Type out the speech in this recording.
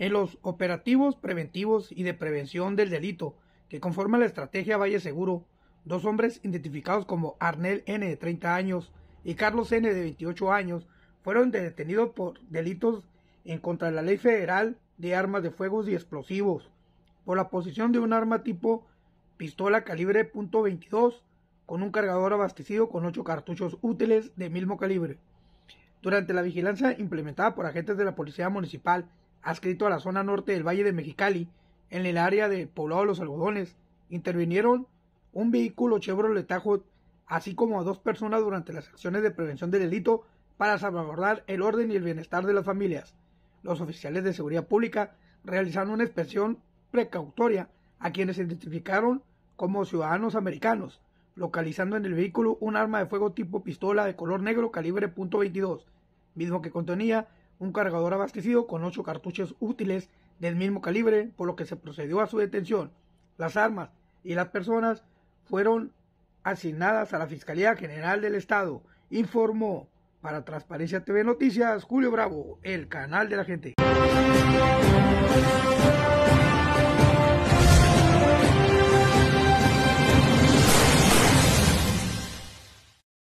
en los operativos preventivos y de prevención del delito, que conforma la estrategia Valle Seguro, dos hombres identificados como Arnel N de 30 años y Carlos N de 28 años fueron detenidos por delitos en contra de la ley federal de armas de fuego y explosivos por la posición de un arma tipo pistola calibre .22 con un cargador abastecido con ocho cartuchos útiles de mismo calibre. Durante la vigilancia implementada por agentes de la Policía Municipal adscrito a la zona norte del Valle de Mexicali, en el área de Poblado de los Algodones, intervinieron un vehículo Chevrolet Tahoe, así como a dos personas durante las acciones de prevención del delito para salvaguardar el orden y el bienestar de las familias. Los oficiales de seguridad pública realizaron una inspección precautoria a quienes se identificaron como ciudadanos americanos, localizando en el vehículo un arma de fuego tipo pistola de color negro calibre .22, mismo que contenía un cargador abastecido con ocho cartuchos útiles del mismo calibre, por lo que se procedió a su detención. Las armas y las personas fueron asignadas a la Fiscalía General del Estado, informó para Transparencia TV Noticias Julio Bravo, el canal de la gente.